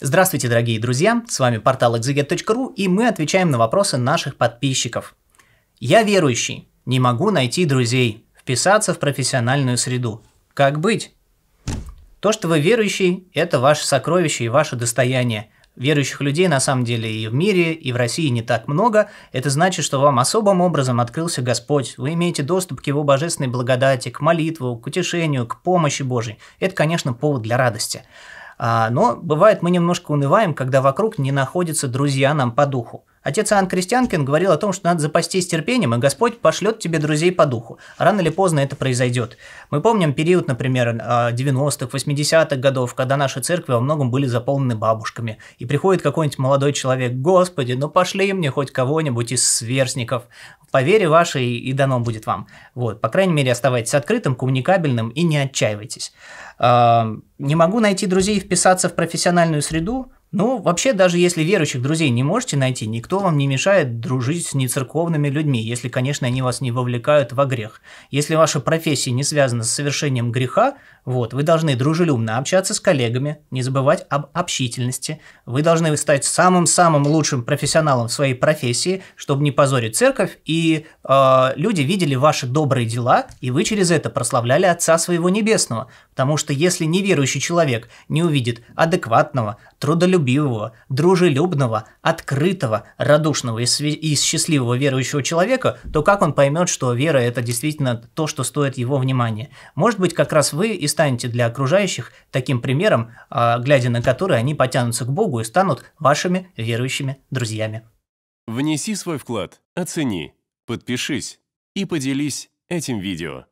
Здравствуйте, дорогие друзья! С вами портал exeget.ru и мы отвечаем на вопросы наших подписчиков. Я верующий, не могу найти друзей, вписаться в профессиональную среду. Как быть? То, что вы верующий, это ваше сокровище и ваше достояние. Верующих людей на самом деле и в мире, и в России не так много. Это значит, что вам особым образом открылся Господь. Вы имеете доступ к Его божественной благодати, к молитву, к утешению, к помощи Божьей. Это, конечно, повод для радости. А, но бывает, мы немножко унываем, когда вокруг не находятся друзья нам по духу. Отец Иоанн Крестьянкин говорил о том, что надо запастись терпением, и Господь пошлет тебе друзей по духу. Рано или поздно это произойдет. Мы помним период, например, 90-х, э, 80-х годов, когда наши церкви во многом были заполнены бабушками. И приходит какой-нибудь молодой человек, «Господи, ну пошли мне хоть кого-нибудь из сверстников, по вере вашей и дано будет вам. Вот, по крайней мере, оставайтесь открытым, коммуникабельным и не отчаивайтесь. Э, не могу найти друзей и вписаться в профессиональную среду – ну, вообще, даже если верующих друзей не можете найти, никто вам не мешает дружить с нецерковными людьми, если, конечно, они вас не вовлекают во грех. Если ваша профессия не связана с совершением греха, вот, вы должны дружелюбно общаться с коллегами, не забывать об общительности. Вы должны стать самым-самым лучшим профессионалом в своей профессии, чтобы не позорить церковь, и э, люди видели ваши добрые дела, и вы через это прославляли Отца Своего Небесного. Потому что если неверующий человек не увидит адекватного, трудолюбивого, трудолюбивого, дружелюбного, открытого, радушного и, и счастливого верующего человека, то как он поймет, что вера – это действительно то, что стоит его внимания? Может быть, как раз вы и станете для окружающих таким примером, а, глядя на который они потянутся к Богу и станут вашими верующими друзьями. Внеси свой вклад, оцени, подпишись и поделись этим видео.